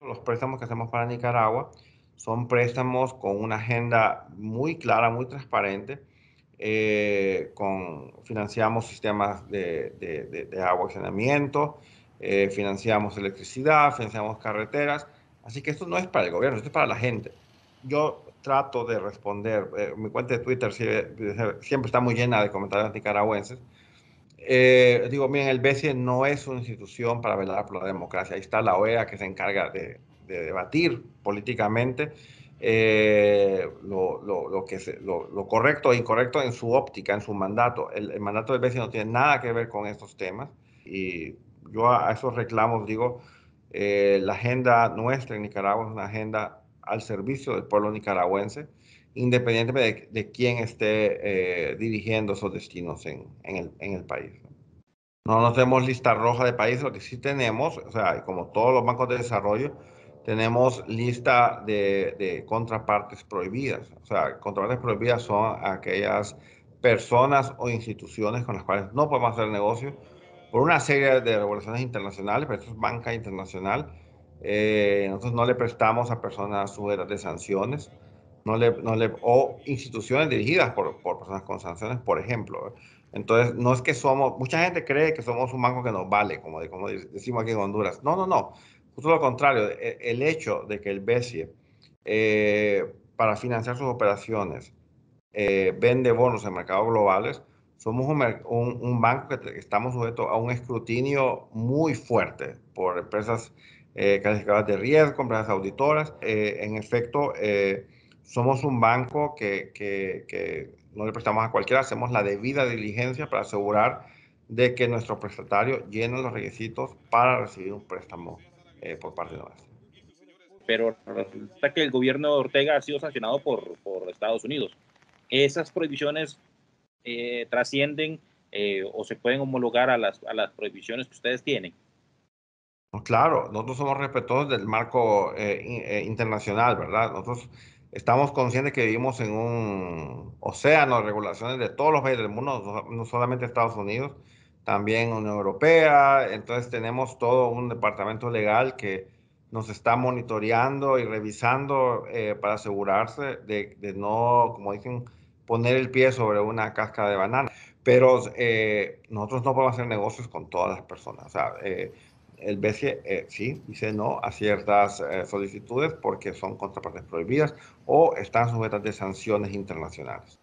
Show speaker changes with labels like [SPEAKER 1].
[SPEAKER 1] los préstamos que hacemos para Nicaragua son préstamos con una agenda muy clara, muy transparente. Eh, con, financiamos sistemas de, agua y saneamiento, eh, financiamos electricidad, financiamos carreteras. Así que esto no es para el gobierno, esto es para la gente. Yo trato de responder, eh, mi cuenta de Twitter siempre está muy llena de comentarios nicaragüenses, eh, digo, bien el BCE no es una institución para velar por la democracia. Ahí está la OEA que se encarga de, debatir políticamente eh, lo, lo, lo, que lo, correcto e incorrecto en su óptica, en su mandato. El, mandato del BCE no tiene nada que ver con estos temas y yo a, esos reclamos digo, eh, la agenda nuestra en Nicaragua es una agenda al servicio del pueblo nicaragüense independientemente de, quién esté eh, dirigiendo esos destinos en, el, país. No nos vemos lista roja de países, lo que sí tenemos, o sea, como todos los bancos de desarrollo, tenemos lista de, contrapartes prohibidas. O sea, contrapartes prohibidas son aquellas personas o instituciones con las cuales no podemos hacer negocio por una serie de regulaciones internacionales, pero esto es banca internacional. Eh, nosotros no le prestamos a personas sujetas de sanciones. No le, no le, o instituciones dirigidas por, por, personas con sanciones, por ejemplo. Entonces, no es que somos, mucha gente cree que somos un banco que nos vale, como, como decimos aquí en Honduras. No, no, no. Justo lo contrario, e, el, hecho de que el BESIE, eh, para financiar sus operaciones, eh, vende bonos en mercados globales, somos un, un, banco que estamos sujetos a un escrutinio muy fuerte por empresas eh, calificadas de riesgo, empresas auditoras. en efecto, somos un banco que, no le prestamos a cualquiera, hacemos la debida diligencia para asegurar de que nuestro prestatario llene los requisitos para recibir un préstamo eh, por parte de nosotros. Pero resulta que el gobierno de Ortega ha sido sancionado por, Estados Unidos. Esas prohibiciones eh, trascienden eh, o se pueden homologar a las, a las prohibiciones que ustedes tienen. Claro, nosotros somos respetuosos del marco internacional, ¿verdad? Nosotros estamos conscientes que vivimos en un océano de regulaciones de todos los países del mundo, no solamente Estados Unidos, también Unión Europea. Entonces tenemos todo un departamento legal que nos está monitoreando y revisando eh, para asegurarse de, no, como dicen, poner el pie sobre una casca de banana. Pero eh, nosotros no podemos hacer negocios con todas las personas. O sea, eh, el BCE eh, sí dice no a ciertas eh, solicitudes porque son contrapartes prohibidas o están sujetas de sanciones internacionales.